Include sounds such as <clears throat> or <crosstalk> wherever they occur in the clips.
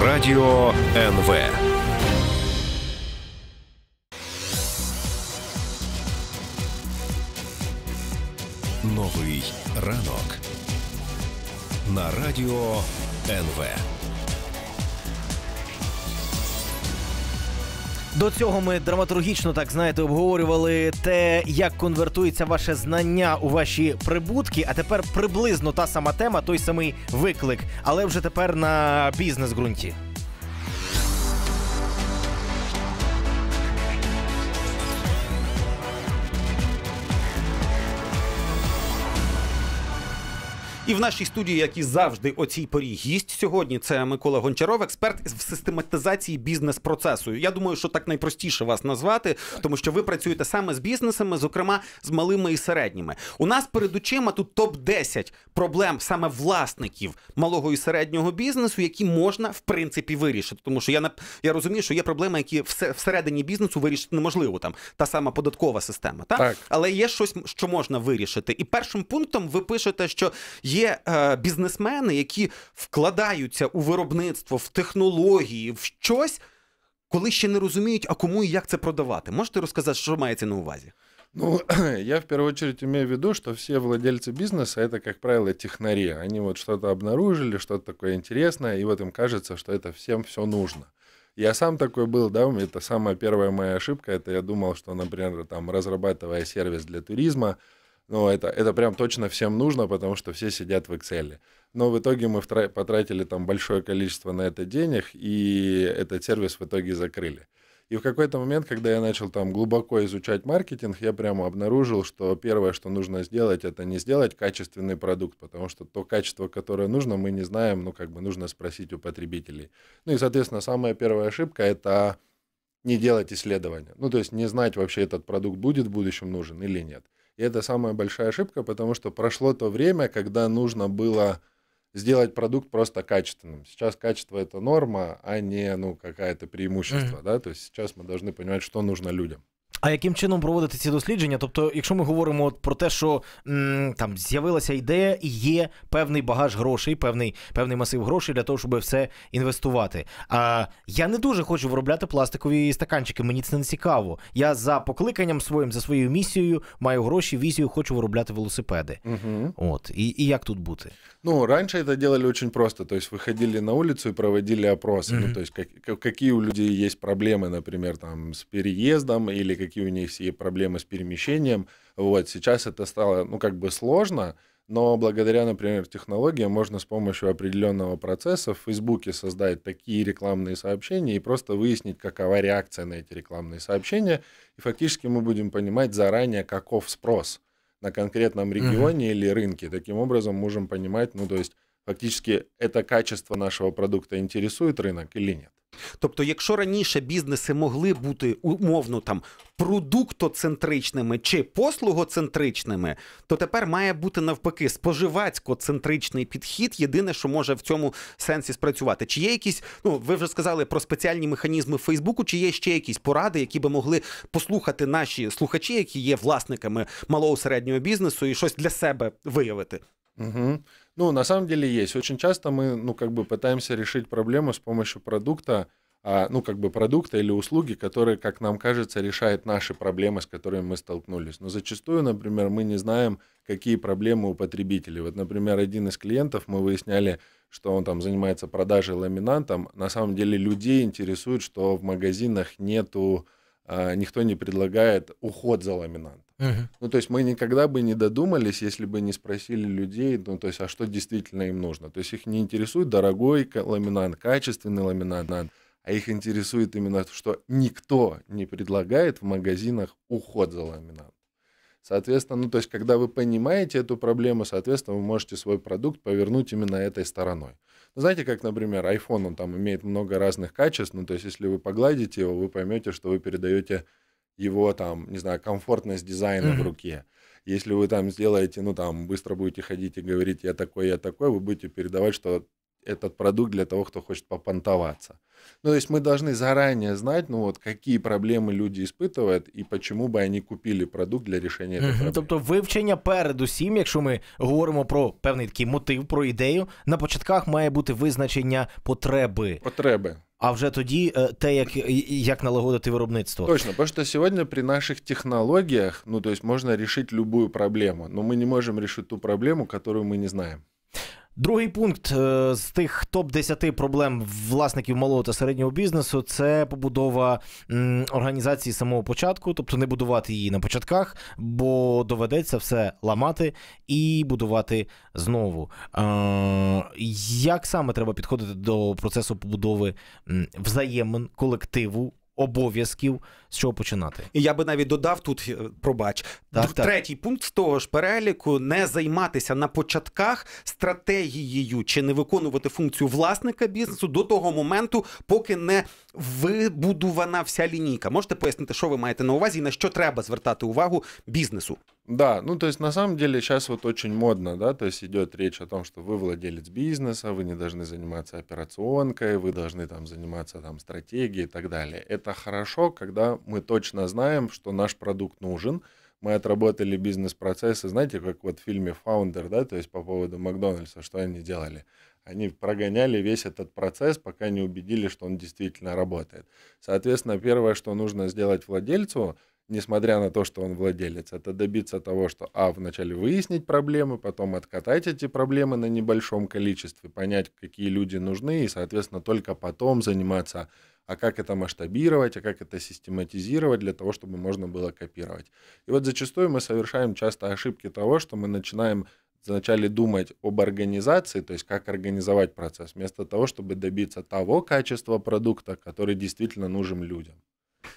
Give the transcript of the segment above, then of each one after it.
Радио НВ. Новий ранок. На Радіо НВ. До цього ми драматургічно так знаєте обговорювали те, як конвертується ваше знання у ваші прибутки. А тепер приблизно та сама тема, той самий виклик, але вже тепер на бізнес ґрунті. І в нашій студії, як і завжди, о цій порі гість сьогодні. Це Микола Гончаров, експерт в систематизації бізнес-процесу. Я думаю, що так найпростіше вас назвати, тому що ви працюєте саме з бізнесами, зокрема з малими і середніми. У нас перед очима тут топ 10 проблем саме власників малого і середнього бізнесу, які можна в принципі вирішити. Тому що я я розумію, що є проблеми, які всередині бізнесу вирішити неможливо. Там та сама податкова система, так? так але є щось, що можна вирішити. І першим пунктом ви пишете, що є. є е, бізнесмени, які вкладаються у виробництво, в технології, в щось, коли ще не розуміють, а кому і як це продавати. Можете розказати, що мається на увазі? Ну, <clears throat> я в первую очередь имею в виду, что все владельцы бизнеса это, как правило, технари. Они вот что-то обнаружили, что-то такое интересное, и вот им кажется, что это всем все нужно. Я сам такой был, да, это самая первая моя ошибка, это я думал, что, например, там, разрабатывая сервис для туризма, ну, это, это прям точно всем нужно, потому что все сидят в Excel. Но в итоге мы потратили там большое количество на это денег, и этот сервис в итоге закрыли. И в какой-то момент, когда я начал там глубоко изучать маркетинг, я прямо обнаружил, что первое, что нужно сделать, это не сделать качественный продукт, потому что то качество, которое нужно, мы не знаем, ну как бы нужно спросить у потребителей. Ну и, соответственно, самая первая ошибка – это не делать исследования. Ну то есть не знать вообще, этот продукт будет в будущем нужен или нет. И это самая большая ошибка, потому что прошло то время, когда нужно было сделать продукт просто качественным. Сейчас качество это норма, а не ну какая-то преимущество, mm-hmm. да. То есть сейчас мы должны понимать, что нужно людям. А яким чином проводити ці дослідження? Тобто, якщо ми говоримо от про те, що м, там з'явилася ідея і є певний багаж грошей, певний певний масив грошей для того, щоб все інвестувати. А я не дуже хочу виробляти пластикові стаканчики. Мені це не цікаво. Я за покликанням своїм, за своєю місією маю гроші, візію, хочу виробляти велосипеди. Угу. От і, и как тут бути? Ну, раніше це делали очень просто. Тобто, есть выходили на вулицю і проводили опроси. mm Ну, то есть у людей есть проблемы, например, там с переездом или какие какие у них есть проблемы с перемещением. Вот, сейчас это стало, ну, как бы сложно, но благодаря, например, технологиям можно с помощью определенного процесса в Фейсбуке создать такие рекламные сообщения и просто выяснить, какова реакция на эти рекламные сообщения. И фактически мы будем понимать заранее, каков спрос на конкретном регионе mm-hmm. или рынке. Таким образом, можем понимать, ну, то есть фактически это качество нашего продукта интересует рынок или нет. Тобто, якщо раніше бізнеси могли бути умовно там продуктоцентричними чи послугоцентричними, то тепер має бути навпаки споживацько-центричний підхід. Єдине, що може в цьому сенсі спрацювати. Чи є якісь, ну ви вже сказали про спеціальні механізми Фейсбуку, чи є ще якісь поради, які би могли послухати наші слухачі, які є власниками малого середнього бізнесу, і щось для себе виявити? Угу. Ну, на самом деле есть. Очень часто мы, ну, как бы пытаемся решить проблему с помощью продукта, а, ну, как бы продукта или услуги, который, как нам кажется, решает наши проблемы, с которыми мы столкнулись. Но зачастую, например, мы не знаем, какие проблемы у потребителей. Вот, например, один из клиентов, мы выясняли, что он там занимается продажей ламинантом. На самом деле людей интересует, что в магазинах нету, а, никто не предлагает уход за ламинантом. Uh-huh. Ну, то есть мы никогда бы не додумались, если бы не спросили людей, ну, то есть, а что действительно им нужно. То есть их не интересует дорогой ламинат качественный ламинат а их интересует именно то, что никто не предлагает в магазинах уход за ламинантом. Соответственно, ну, то есть, когда вы понимаете эту проблему, соответственно, вы можете свой продукт повернуть именно этой стороной. Ну, знаете, как, например, iPhone, он там имеет много разных качеств, ну, то есть, если вы погладите его, вы поймете, что вы передаете его там, не знаю, комфортность дизайна mm-hmm. в руке. Если вы там сделаете, ну там, быстро будете ходить и говорить, я такой, я такой, вы будете передавать, что этот продукт для того, кто хочет попонтоваться. Ну, то есть мы должны заранее знать, ну вот, какие проблемы люди испытывают и почему бы они купили продукт для рішення mm-hmm. проблеми. Тобто вивчення передусім, якщо ми говоримо про певний такий мотив, про ідею, на початках має бути визначення потреби. Потреби а вже тоді те, як як налагодити виробництво. Точно, тому що сьогодні при наших технологіях ну, то есть можна рішити любую проблему, але ми не можемо рішити ту проблему, яку ми не знаємо. Другий пункт е, з тих топ-10 проблем власників малого та середнього бізнесу це побудова організації самого початку, тобто не будувати її на початках, бо доведеться все ламати і будувати знову. Е, як саме треба підходити до процесу побудови взаємин колективу обов'язків з чого починати. І я би навіть додав тут, е, пробач, так, третій пункт з того ж переліку не займатися на початках стратегією чи не виконувати функцію власника бізнесу до того моменту, поки не вибудувана вся лінійка. Можете пояснити, що ви маєте на увазі і на що треба звертати увагу бізнесу? Да, ну то есть на самом деле сейчас вот очень модно, да, то есть идет речь о том, что вы владелец бизнеса, вы не должны заниматься операционкой, вы должны там заниматься там стратегией и так далее. Это хорошо, когда мы точно знаем, что наш продукт нужен, мы отработали бизнес-процессы, знаете, как вот в фильме «Фаундер», да, то есть по поводу Макдональдса, что они делали. Они прогоняли весь этот процесс, пока не убедили, что он действительно работает. Соответственно, первое, что нужно сделать владельцу – несмотря на то, что он владелец, это добиться того, что, а, вначале выяснить проблемы, потом откатать эти проблемы на небольшом количестве, понять, какие люди нужны, и, соответственно, только потом заниматься, а как это масштабировать, а как это систематизировать для того, чтобы можно было копировать. И вот зачастую мы совершаем часто ошибки того, что мы начинаем вначале думать об организации, то есть как организовать процесс, вместо того, чтобы добиться того качества продукта, который действительно нужен людям.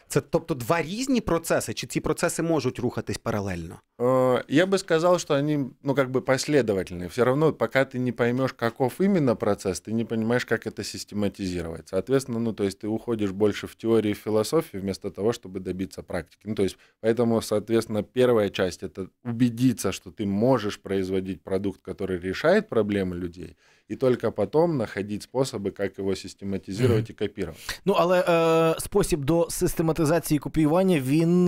Це тобто два різні процеси, чи ці процеси можуть рухатись паралельно? Э, я бы сказал, что они, ну, как бы последовательные. Все равно, пока ты не поймешь, каков именно процесс, ты не понимаешь, как это систематизировать. Соответственно, ну, то есть ты уходишь больше в теорию и философию вместо того, чтобы добиться практики. Ну, то есть, поэтому, соответственно, первая часть — это убедиться, что ты можешь производить продукт, который решает проблемы людей — і тільки потім знаходити способи, як його систематизувати и копировать. Ну але е, э, спосіб до систематизації копіювання він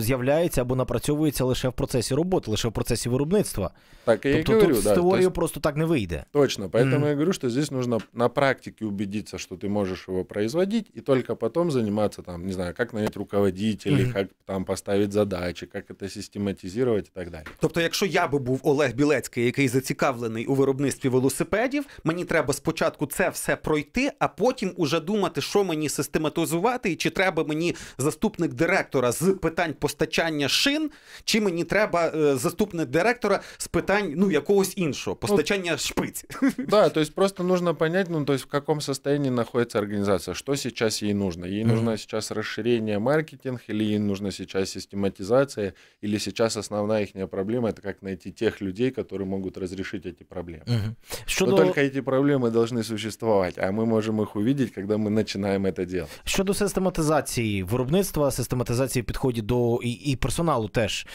з'являється або напрацьовується лише в процесі роботи, лише в процесі виробництва. Так і тобто, я говорю, тут да, з теорією есть, просто так не вийде. Точно, поэтому mm. я говорю, що здесь нужно на практике убедиться, що ти можеш його производить, і только потом займатися там, не знаю, як нанять руководителей, mm. як там поставити задачі, як це систематизувати і так далі. Тобто, якщо я би був Олег Білецький, який зацікавлений у виробництві велосипедів, снарядів. Мені треба спочатку це все пройти, а потім уже думати, що мені систематизувати, і чи треба мені заступник директора з питань постачання шин, чи мені треба е, заступник директора з питань ну якогось іншого ну, постачання ну, шпиць. <laughs> Да, то есть просто нужно понять, ну то есть в каком состоянии находится организация, что сейчас ей нужно. Ей нужно сейчас расширение маркетинг, или ей нужна сейчас систематизация, или сейчас основная их проблема это как найти тех людей, которые могут разрешить эти проблемы. Угу. Щодо... Ну, только эти проблемы должны существовать, а мы можем их увидеть, когда мы начинаем это делать. Щодо систематизації виробництва, систематизації підходів до і, і персоналу теж.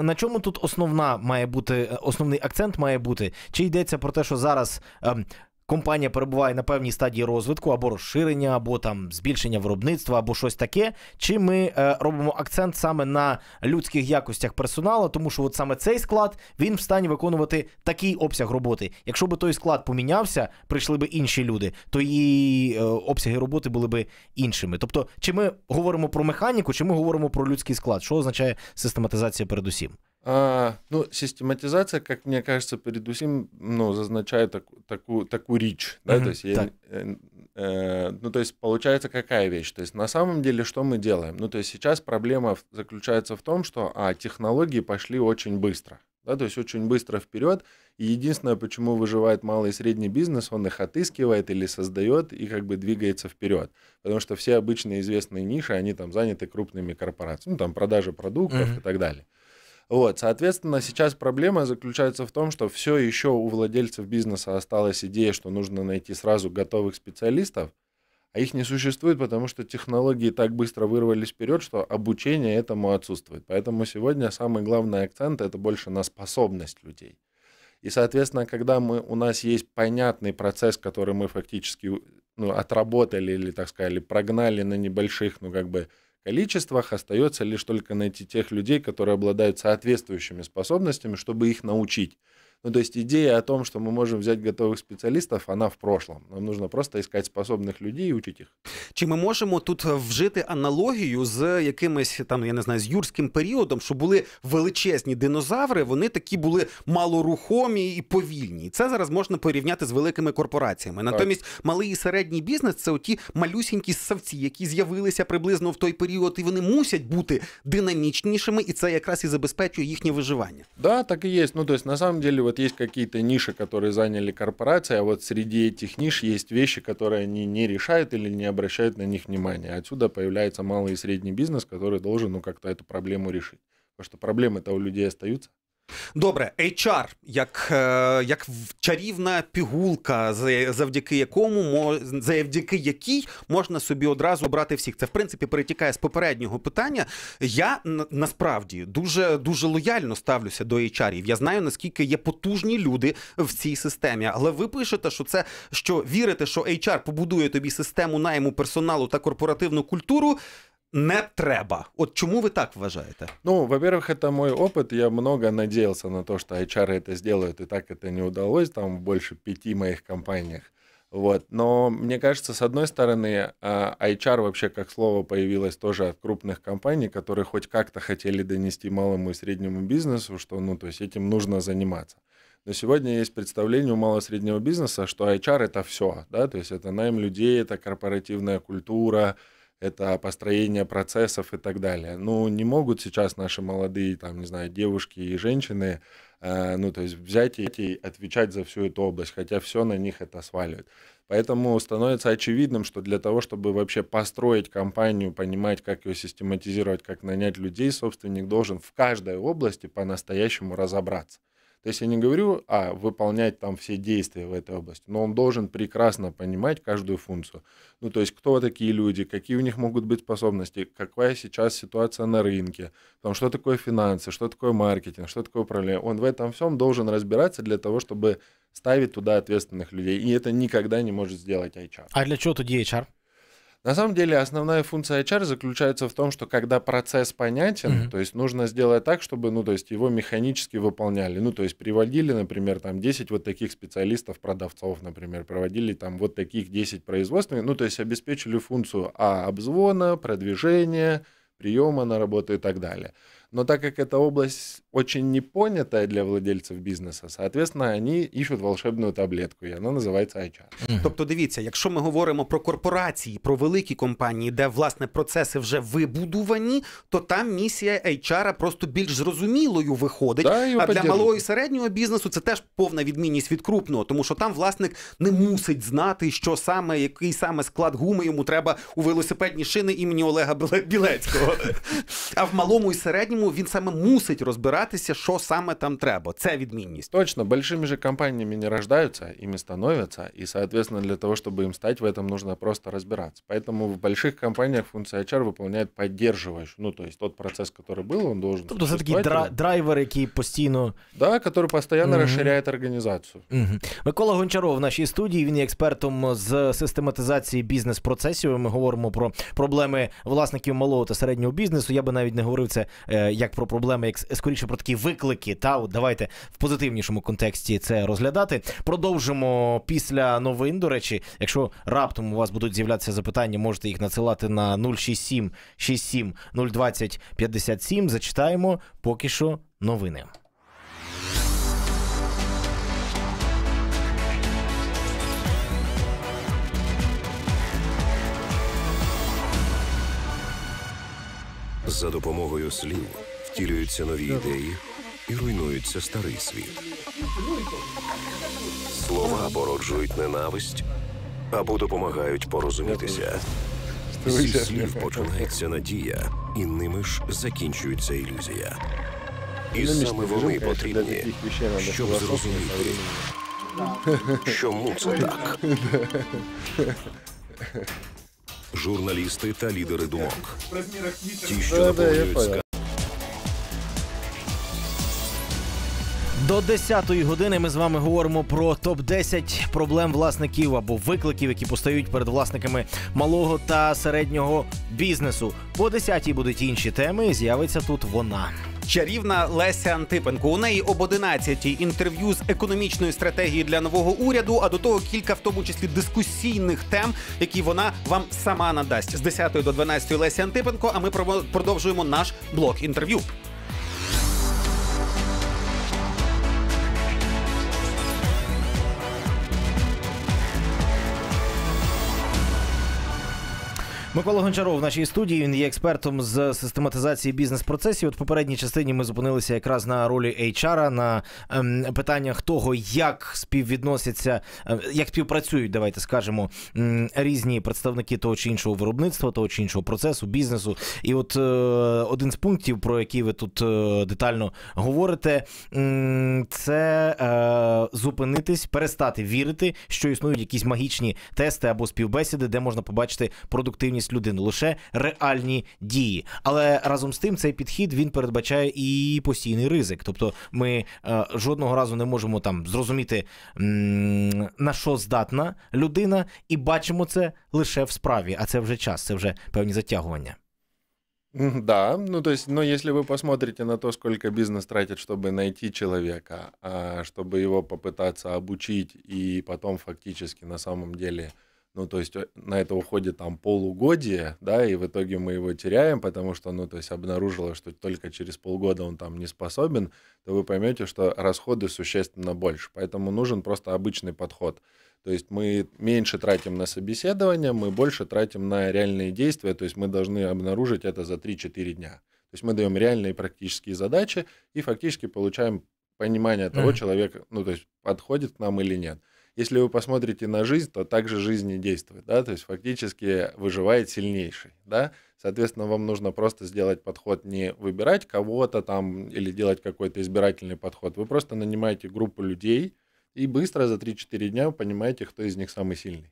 На чому тут основна має бути е, основний акцент має бути? Чи йдеться про те, що зараз ем, компанія перебуває на певній стадії розвитку або розширення, або там збільшення виробництва, або щось таке. Чи ми е, робимо акцент саме на людських якостях персоналу, тому що от саме цей склад він в стані виконувати такий обсяг роботи. Якщо би той склад помінявся, прийшли би інші люди, то і е, обсяги роботи були би іншими. Тобто, чи ми говоримо про механіку, чи ми говоримо про людський склад, що означає систематизація передусім? А, ну, систематизация, как мне кажется, передусим, ну, зазначает таку, такую такую річ. Да? Mm-hmm, то есть, так. я, э, э, ну, то есть получается какая вещь? То есть на самом деле что мы делаем? Ну, то есть сейчас проблема заключается в том, что а, технологии пошли очень быстро. Да, то есть очень быстро вперед. И единственное, почему выживает малый и средний бизнес, он их отыскивает или создает и как бы двигается вперед. Потому что все обычные известные ниши, они там заняты крупными корпорациями, ну, там продажа продуктов mm-hmm. и так далее. Вот, соответственно, сейчас проблема заключается в том, что все еще у владельцев бизнеса осталась идея, что нужно найти сразу готовых специалистов, а их не существует, потому что технологии так быстро вырвались вперед, что обучение этому отсутствует. Поэтому сегодня самый главный акцент это больше на способность людей. И, соответственно, когда мы, у нас есть понятный процесс, который мы фактически ну, отработали или, так сказали, прогнали на небольших, ну, как бы, количествах, остается лишь только найти тех людей, которые обладают соответствующими способностями, чтобы их научить. Ну, то есть идея о том, что мы можем взять готових спеціалістів, вона в прошлом. Нам нужно просто искать способних людей і учить їх. Чи ми можемо тут е, вжити аналогію з якимось там, я не знаю, з юрським періодом, що були величезні динозаври, вони такі були малорухомі і повільні. І Це зараз можна порівняти з великими корпораціями. Натомість, так. малий і середній бізнес це оті малюсінькі ссавці, які з'явилися приблизно в той період, і вони мусять бути динамічнішими, і це якраз і забезпечує їхнє виживання. Да, так і є. Ну, тобто, на самом деле, вот есть какие-то ниши, которые заняли корпорации, а вот среди этих ниш есть вещи, которые они не решают или не обращают на них внимания. Отсюда появляется малый и средний бизнес, который должен ну, как-то эту проблему решить. Потому что проблемы-то у людей остаются. Добре, HR, як е, як чарівна пігулка, завдяки якому завдяки якій можна собі одразу обрати всіх. Це в принципі перетікає з попереднього питання. Я насправді дуже дуже лояльно ставлюся до hr Я знаю наскільки є потужні люди в цій системі. Але ви пишете, що це що вірите, що HR побудує тобі систему найму персоналу та корпоративну культуру. не треба. От чому ви так вважаєте? Ну, во-первых, это мой опыт. Я много надеялся на то, что HR это сделают, и так это не удалось. Там больше пяти моих компаниях. Вот. Но мне кажется, с одной стороны, а, HR вообще как слово появилось тоже от крупных компаний, которые хоть как-то хотели донести малому и среднему бизнесу, что ну, то есть этим нужно заниматься. Но сегодня есть представление у малого и среднего бизнеса, что HR это все, да, то есть это найм людей, это корпоративная культура, это построение процессов и так далее. Ну, не могут сейчас наши молодые, там, не знаю, девушки и женщины, э, ну, то есть взять и отвечать за всю эту область, хотя все на них это сваливает. Поэтому становится очевидным, что для того, чтобы вообще построить компанию, понимать, как ее систематизировать, как нанять людей, собственник должен в каждой области по-настоящему разобраться. То есть я не говорю, а, выполнять там все действия в этой области, но он должен прекрасно понимать каждую функцию. Ну, то есть кто такие люди, какие у них могут быть способности, какая сейчас ситуация на рынке, там, что такое финансы, что такое маркетинг, что такое управление. Он в этом всем должен разбираться для того, чтобы ставить туда ответственных людей. И это никогда не может сделать HR. А для чего тут HR? На самом деле основная функция HR заключается в том, что когда процесс понятен, mm-hmm. то есть нужно сделать так, чтобы, ну, то есть его механически выполняли. Ну, то есть приводили, например, там 10 вот таких специалистов, продавцов, например, проводили там вот таких 10 производственных, ну, то есть обеспечили функцию А обзвона, продвижения, приема на работу и так далее. Но так как эта область очень непонятая для владельців бізнесу. Соответственно, вони ищут волшебну таблетку, і вона називається HR. Тобто, дивіться, якщо ми говоримо про корпорації, про великі компанії, де власне процеси вже вибудувані, то там місія HR просто більш зрозумілою виходить. Да, а для малого і середнього бізнесу це теж повна відмінність від крупного, тому що там власник не мусить знати, що саме який саме склад гуми йому треба у велосипедні шини імені Олега Білецького. <laughs> А в малому і середньому він саме мусить розбирати розібратися, що саме там треба. Це відмінність. Точно, большими же компаниями не рождаються ими становятся, і соответственно, для того, щоб им стать, в этом нужно просто разбираться. Поэтому в больших компаниях функция HR выполняет поддерживающую, ну, то есть тот процесс, который был, он должен Тобто це такий драйвер, який постійно... Да, который постоянно mm-hmm. розширяє організацію. Микола Гончаров в нашій студії, він є експертом з систематизації бізнес-процесів. Ми говоримо про проблеми власників малого та середнього бізнесу. Я би навіть не говорив це е, як про проблеми, як скоріше про про такі виклики. Та от давайте в позитивнішому контексті це розглядати. Продовжимо після новин. До речі, якщо раптом у вас будуть з'являтися запитання, можете їх надсилати на 067 67 020 57. Зачитаємо поки що новини. За допомогою слів втілюються нові ідеї і руйнується старий світ. Слова породжують ненависть або допомагають порозумітися. Зі слів починається надія, і ними ж закінчується ілюзія. І ну, саме вони потрібні, щоб зрозуміти, чому це так. Журналісти та лідери думок. Ті, що ну, наповнюють До 10-ї години ми з вами говоримо про топ 10 проблем власників або викликів, які постають перед власниками малого та середнього бізнесу. По 10-й будуть інші теми. і З'явиться тут вона. Чарівна Леся Антипенко. У неї об 11-й інтерв'ю з економічної стратегії для нового уряду. А до того кілька, в тому числі, дискусійних тем, які вона вам сама надасть з 10 до 12 Леся Антипенко. А ми продовжуємо наш блок інтерв'ю. Микола Гончаров в нашій студії він є експертом з систематизації бізнес-процесів. От в попередній частині ми зупинилися якраз на ролі HR, на ем, питаннях того, як співвідносяться, ем, як співпрацюють, давайте скажемо, ем, різні представники того чи іншого виробництва, того чи іншого процесу, бізнесу. І от е, один з пунктів, про який ви тут е, детально говорите, це е, зупинитись, перестати вірити, що існують якісь магічні тести або співбесіди, де можна побачити продуктивність діяльність людини, лише реальні дії. Але разом з тим цей підхід він передбачає і постійний ризик. Тобто, ми е, жодного разу не можемо там зрозуміти м, на що здатна людина, і бачимо це лише в справі. А це вже час, це вже певні затягування. Да, ну то есть, но ну, если вы посмотрите на то, сколько бизнес тратит, чтобы найти человека, чтобы его попытаться обучить и потом фактически на самом деле ну, то есть э, на это уходит там полугодие, да, и в итоге мы его теряем, потому что, ну, то есть обнаружила, что только через полгода он там не способен, то вы поймете, что расходы существенно больше. Поэтому нужен просто обычный подход. То есть мы меньше тратим на собеседование, мы больше тратим на реальные действия, то есть мы должны обнаружить это за 3-4 дня. То есть мы даем реальные практические задачи и фактически получаем понимание того, mm. человек, ну, то есть подходит к нам или нет. Если вы посмотрите на жизнь, то также жизнь не действует, да, то есть фактически выживает сильнейший, да. Соответственно, вам нужно просто сделать подход не выбирать кого-то там или делать какой-то избирательный подход. Вы просто нанимаете группу людей, І быстро за 3-4 дня ви хто із них самий сильний.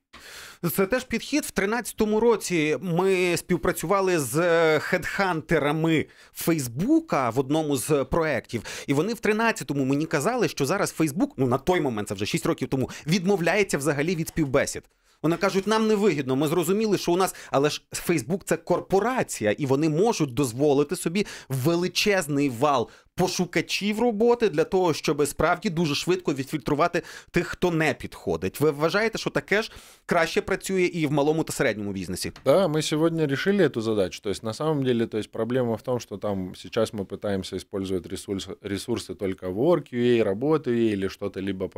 Це теж підхід. В 2013 році ми співпрацювали з е, хедхантерами Фейсбука в одному з проєктів. І вони в 13-му мені казали, що зараз Фейсбук, ну на той момент, це вже 6 років тому, відмовляється взагалі від співбесід. Вони кажуть, нам не вигідно. Ми зрозуміли, що у нас, але ж Фейсбук це корпорація, і вони можуть дозволити собі величезний вал пошукачів роботи для того, щоб справді дуже швидко відфільтрувати тих, хто не підходить. Ви вважаєте, що таке ж краще працює і в малому та середньому бізнесі? Да, ми сьогодні решили эту задачу. То есть на самом деле, то есть проблема в тому, що там сейчас ми пытаемся использовать ресурси ресурсы только в WorkUA, работу или что-то либо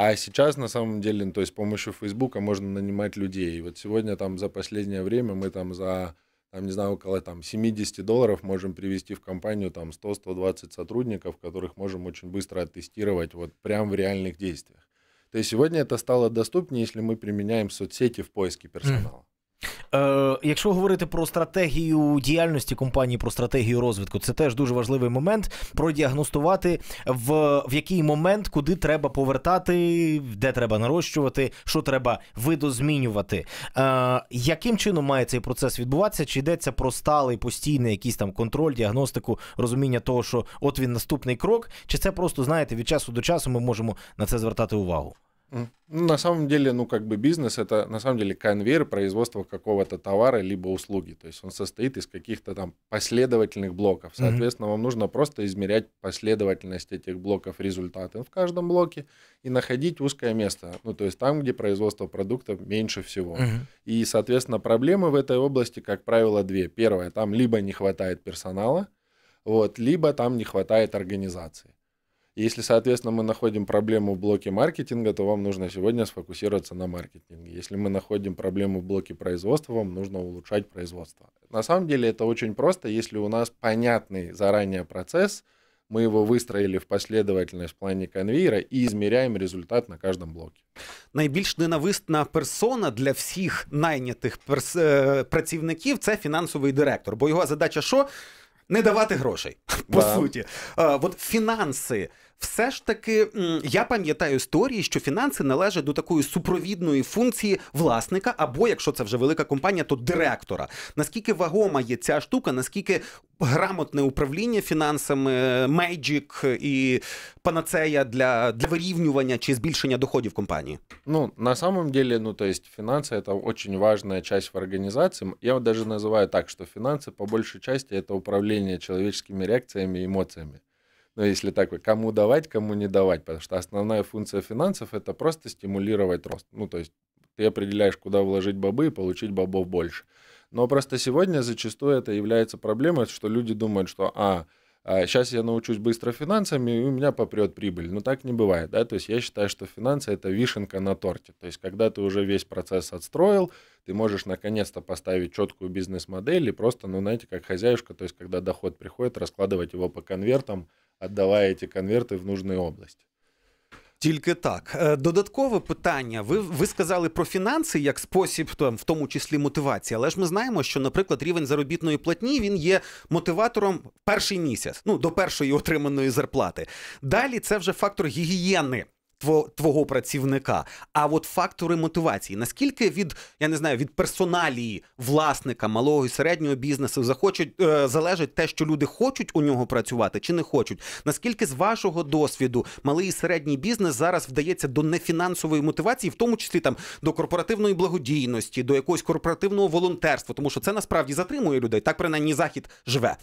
А сейчас, на самом деле, ну, то есть с помощью Фейсбука можно нанимать людей. И вот сегодня там за последнее время мы там за, там, не знаю, около там 70 долларов можем привести в компанию там 100-120 сотрудников, которых можем очень быстро оттестировать вот прям в реальных действиях. То есть сегодня это стало доступнее, если мы применяем соцсети в поиске персонала. Е, Якщо говорити про стратегію діяльності компанії, про стратегію розвитку, це теж дуже важливий момент продіагностувати в в який момент, куди треба повертати, де треба нарощувати, що треба видозмінювати. Е, Яким чином має цей процес відбуватися? Чи йдеться про сталий постійний якийсь там контроль, діагностику, розуміння того, що от він наступний крок, чи це просто знаєте від часу до часу ми можемо на це звертати увагу? Ну, на самом деле, ну, как бы бизнес это на самом деле конвейер производства какого-то товара либо услуги. То есть он состоит из каких-то там последовательных блоков. Соответственно, mm-hmm. вам нужно просто измерять последовательность этих блоков, результаты в каждом блоке и находить узкое место. Ну, то есть там, где производство продукта меньше всего. Mm-hmm. И, соответственно, проблемы в этой области, как правило, две. Первое, там либо не хватает персонала, вот, либо там не хватает организации если, соответственно, мы находим проблему в блоке маркетинга, то вам нужно сегодня сфокусироваться на маркетинге. Если мы находим проблему в блоке производства, вам нужно улучшать производство. На самом деле это очень просто, если у нас понятный заранее процесс, мы его выстроили в последовательность в плані конвейера и измеряем результат на кожному блокі. Найбільш ненависна персона для всіх найнятих перс... працівників це фінансовий директор. Бо його задача що? Не давати грошей, <laughs> по да. суті. А, от фінанси все ж таки я пам'ятаю історії, що фінанси належать до такої супровідної функції власника, або якщо це вже велика компанія, то директора. Наскільки вагома є ця штука, наскільки грамотне управління фінансами, мейджік і панацея для для вирівнювання чи збільшення доходів компанії? Ну на самом деле, ну то есть фінанси, это очень важная часть в організації Я навіть називаю так, що фінанси по більшій частині це управління человеческими реакціями и емоціями. ну, если так, кому давать, кому не давать, потому что основная функция финансов – это просто стимулировать рост. Ну, то есть ты определяешь, куда вложить бобы и получить бобов больше. Но просто сегодня зачастую это является проблемой, что люди думают, что, а, а сейчас я научусь быстро финансами, и у меня попрет прибыль. Но так не бывает, да, то есть я считаю, что финансы – это вишенка на торте. То есть когда ты уже весь процесс отстроил, ты можешь наконец-то поставить четкую бизнес-модель и просто, ну, знаете, как хозяюшка, то есть когда доход приходит, раскладывать его по конвертам, отдавая эти конверты в нужные области. Тільки так е, додаткове питання. Ви ви сказали про фінанси як спосіб, там, в тому числі мотивації. Але ж ми знаємо, що, наприклад, рівень заробітної платні він є мотиватором перший місяць, ну до першої отриманої зарплати. Далі це вже фактор гігієни твого працівника, а от фактори мотивації. Наскільки від я не знаю, від персоналії власника малого і середнього бізнесу захочуть е, залежить те, що люди хочуть у нього працювати чи не хочуть? Наскільки з вашого досвіду малий і середній бізнес зараз вдається до нефінансової мотивації, в тому числі там до корпоративної благодійності, до якогось корпоративного волонтерства, тому що це насправді затримує людей, так принаймні захід живе.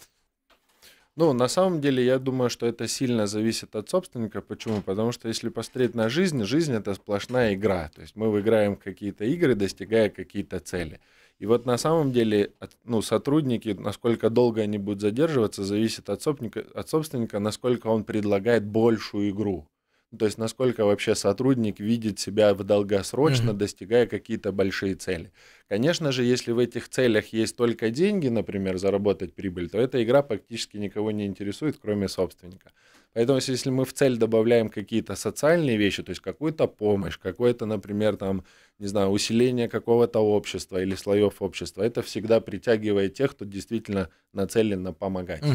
Ну, на самом деле, я думаю, что это сильно зависит от собственника. Почему? Потому что если посмотреть на жизнь, жизнь это сплошная игра. То есть мы выиграем какие-то игры, достигая какие-то цели. И вот на самом деле ну, сотрудники, насколько долго они будут задерживаться, зависит от собственника, от собственника, насколько он предлагает большую игру. Ну, то есть насколько вообще сотрудник видит себя в долгосрочно, угу. достигая какие-то большие цели. Конечно же, если в этих целях есть только деньги, например, заработать прибыль, то эта игра практически никого не интересует, кроме собственника. Поэтому если мы в цель добавляем какие-то социальные вещи, то есть какую-то помощь, какое-то, например, там, не знаю, усиление какого-то общества или слоев общества, это всегда притягивает тех, кто действительно нацелен на помогать. Mm.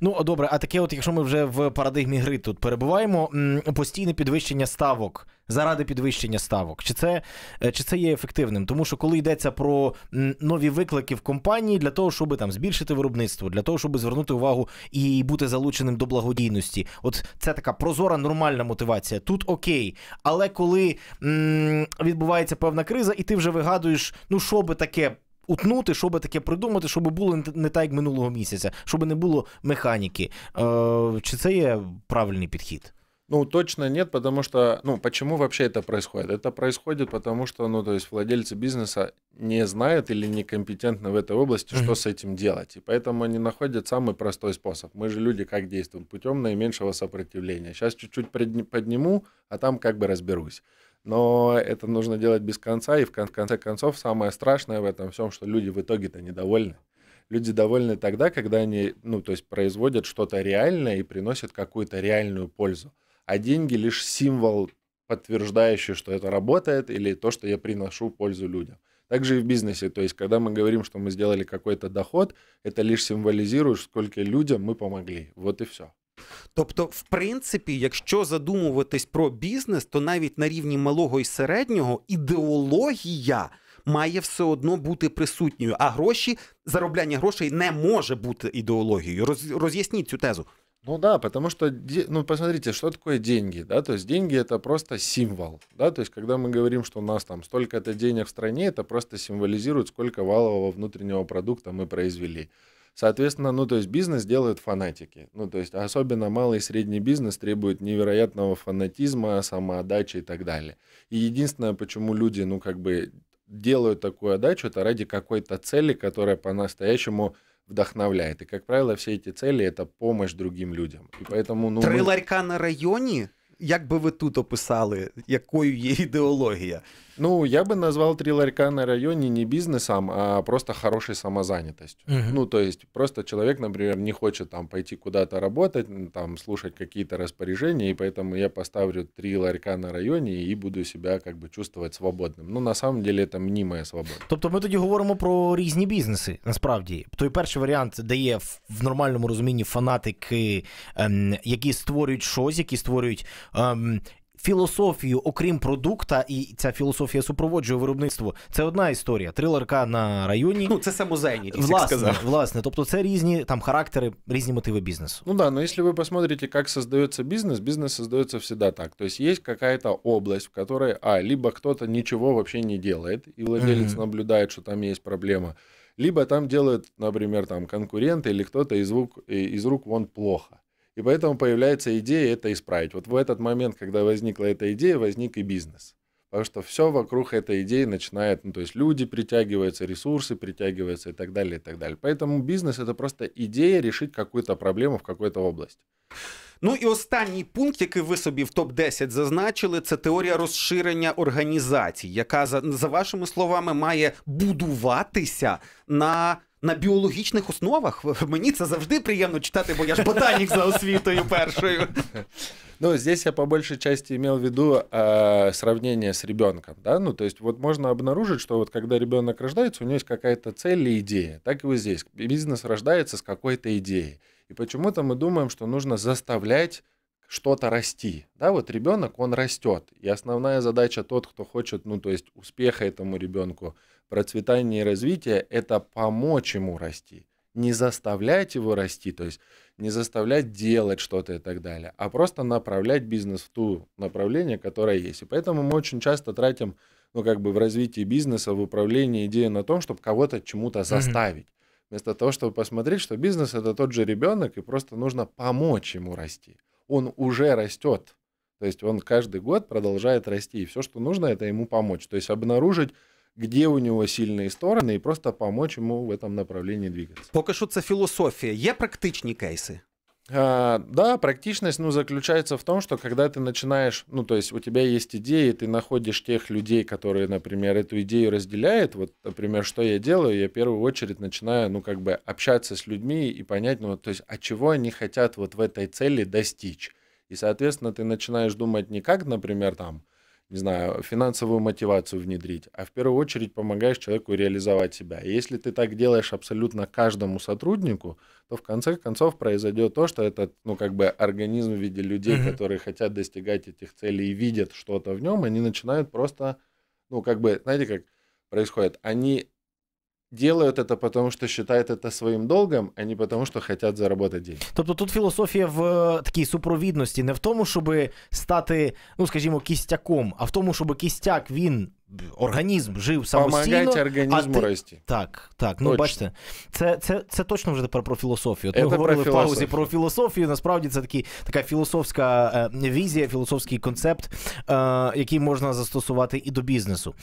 Ну добре, а таке, от якщо ми вже в парадигмі гри тут перебуваємо, постійне підвищення ставок заради підвищення ставок, чи це е, чи це є ефективним? Тому що коли йдеться про нові виклики в компанії для того, щоб там збільшити виробництво, для того, щоб звернути увагу і бути залученим до благодійності, от це така прозора нормальна мотивація. Тут окей, але коли м відбувається певна криза, і ти вже вигадуєш, ну що би таке утнути, щоб таке придумати, щоб було не так як минулого місяця, щоб не було механіки. Э, чи це є правильний підхід? Ну, точно нет, потому что, ну, почему вообще это происходит? Это происходит потому, что, ну, то есть владельцы бизнеса не знают или некомпетентны в этой области, что mm-hmm. с этим делать. И поэтому они находят самый простой способ. Мы же люди как действуем? Путем наименьшего сопротивления. Сейчас чуть-чуть подниму, а там как бы разберусь но это нужно делать без конца, и в конце концов самое страшное в этом всем, что люди в итоге-то недовольны. Люди довольны тогда, когда они, ну, то есть производят что-то реальное и приносят какую-то реальную пользу. А деньги лишь символ, подтверждающий, что это работает, или то, что я приношу пользу людям. Также и в бизнесе. То есть, когда мы говорим, что мы сделали какой-то доход, это лишь символизирует, сколько людям мы помогли. Вот и все. Тобто, в принципі, якщо задумуватись про бізнес, то навіть на рівні малого і середнього ідеологія має все одно бути присутньою, а гроші заробляння грошей не може бути ідеологією. Роз, роз'ясніть цю тезу. Ну да, потому что, ну посмотрите, что такое деньги, да, то есть деньги это просто символ, да, то есть когда мы говорим, что у нас там столько-то денег в стране, это просто символизирует, сколько валового внутреннего продукта мы произвели. Соответственно, ну, то есть бизнес делают фанатики. Ну, то есть особенно малый и средний бизнес требует невероятного фанатизма, самоотдачи и так далее. И единственное, почему люди, ну, как бы делают такую отдачу, это ради какой-то цели, которая по-настоящему вдохновляет. И, как правило, все эти цели — это помощь другим людям. І поэтому, ну, Три ми... ларька на районе, Як бы вы тут описали, якою є ідеологія? Ну, я бы назвал три ларька на районе не бизнесом, а просто хорошей самозанятостью. Угу. Ну, то есть просто человек, например, не хочет там пойти куда-то работать, там слушать какие-то распоряжения, и поэтому я поставлю три ларька на районе и буду себя как бы чувствовать свободным. Ну, на самом деле, это мнимая свобода. Тобто ми тоді говоримо про різні бізнеси, насправді. Той перший варіант дає в нормальному розумінні фанатики, ем, які створюють щось, які створюють ем, філософію, окрім продукта, і ця філософія супроводжує виробництво. Це одна історія. Три ларка на районі. Ну, це самозайнятість, власне, як сказав. Власне, тобто це різні там характеры, різні мотивы бизнеса. Ну да, но ну, если вы посмотрите, как создается бизнес, бизнес создается всегда так. То есть есть какая-то область, в которой, а, либо кто-то ничего вообще не делает, и владелец mm-hmm. наблюдает, что там есть проблема, либо там делают, например, там конкуренты или кто-то из рук, из рук вон плохо. И поэтому появляется идея это исправить. Вот в этот момент, когда возникла эта идея, возник и бизнес. Потому что все вокруг этой идеи начинает, ну, то есть люди притягиваются, ресурсы притягиваются и так далее, и так далее. Поэтому бизнес это просто идея решить какую-то проблему в какой-то області. Ну і останній пункт, який ви собі в топ 10 зазначили, це теорія розширення організацій, яка за, за вашими словами має будуватися на на біологічних основах. <laughs> Мені це завжди приємно читати, бо я ж ботанік за освітою першою. <laughs> Ну, здесь я по большей части имел в виду э, сравнение с ребенком, да, ну, то есть вот можно обнаружить, что вот когда ребенок рождается, у него есть какая-то цель или идея, так и вот здесь, бизнес рождается с какой-то идеей, и почему-то мы думаем, что нужно заставлять что-то расти. Да, вот ребенок, он растет. И основная задача тот, кто хочет, ну, то есть успеха этому ребенку, процветание и развитие – это помочь ему расти, не заставлять его расти, то есть не заставлять делать что-то и так далее, а просто направлять бизнес в ту направление, которое есть. И поэтому мы очень часто тратим, ну, как бы в развитии бизнеса, в управлении идею на том, чтобы кого-то чему-то заставить. Mm -hmm. Вместо того, чтобы посмотреть, что бизнес – это тот же ребенок, и просто нужно помочь ему расти. Он уже растет. То есть он каждый год продолжает расти, и все, что нужно, это ему помочь. То есть обнаружить где у него сильные стороны, и просто помочь ему в этом направлении двигаться. Пока что это философия. Есть практичні кейсы? А, да, практичность, ну, заключается в том, что когда ты начинаешь, ну, то есть у тебя есть идеи, ты находишь тех людей, которые, например, эту идею разделяют. Вот, например, что я делаю, я в первую очередь начинаю, ну, как бы общаться с людьми и понять, ну, то есть, от а чего они хотят вот в этой цели достичь. И, соответственно, ты начинаешь думать не как, например, там, не знаю, финансовую мотивацию внедрить, а в первую очередь помогаешь человеку реализовать себя. И если ты так делаешь абсолютно каждому сотруднику, то в конце концов произойдет то, что этот, ну, как бы организм в виде людей, mm-hmm. которые хотят достигать этих целей и видят что-то в нем, они начинают просто, ну, как бы, знаете, как происходит, они делают это потому, що вважають це своїм долгом, а не тому, що хочуть заробити деньги. Тобто тут філософія в е, такій супровідності не в тому, щоб стати, ну скажімо, кістяком, а в тому, щоб кістяк він організм жив самостійно. організму ти... рости. Так, так. Ну, точно. Ну бачите, це це, це точно вже тепер про філософію. От Ми говорили в паузі про філософію. Насправді це такий, така філософська е, візія, філософський концепт, е, який можна застосувати і до бізнесу.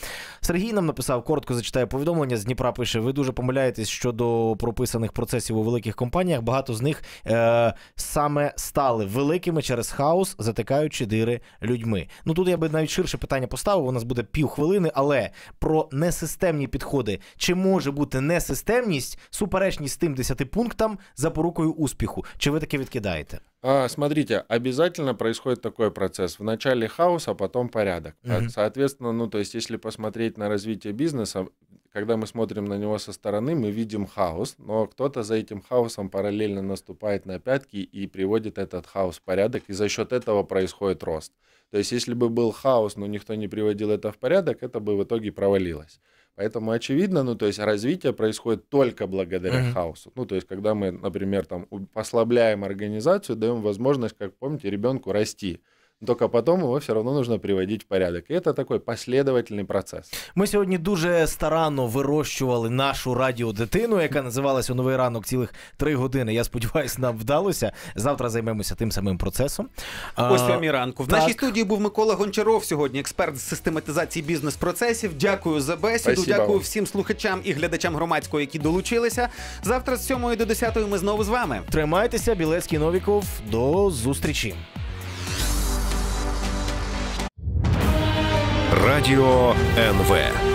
Сергій нам написав, коротко зачитаю повідомлення. З Дніпра пише: ви дуже помиляєтесь щодо прописаних процесів у великих компаніях. Багато з них е, саме стали великими через хаос, затикаючи дири людьми. Ну тут я би навіть ширше питання поставив. У нас буде півхвилини хвилини, але про несистемні підходи. Чи може бути несистемність, суперечність тим 10 пунктам запорукою успіху? Чи ви таке відкидаєте? Смотрите, обязательно происходит такой процесс. Вначале хаос, а потом порядок. Mm-hmm. Соответственно, ну, то есть, если посмотреть на развитие бизнеса, когда мы смотрим на него со стороны, мы видим хаос, но кто-то за этим хаосом параллельно наступает на пятки и приводит этот хаос в порядок, и за счет этого происходит рост. То есть, если бы был хаос, но никто не приводил это в порядок, это бы в итоге провалилось. Поэтому очевидно, ну то есть развитие происходит только благодаря mm-hmm. хаосу. Ну то есть когда мы, например, там послабляем организацию, даем возможность, как помните, ребенку расти. только потом его все равно нужно приводить в порядок. И это такой последовательний процес. Ми сьогодні дуже старанно вирощували нашу радіодитину, яка називалася у новий ранок цілих три години. Я сподіваюся, нам вдалося. Завтра займемося тим самим процесом. О сьомій ранку. В так. нашій студії був Микола Гончаров сьогодні, експерт з систематизації бізнес-процесів. Дякую за бесіду. Спасибо. Дякую всім слухачам і глядачам громадського, які долучилися. Завтра з 7 до 10 ми знову з вами. Тримайтеся, Білецький Новіков. До зустрічі. Радио НВ.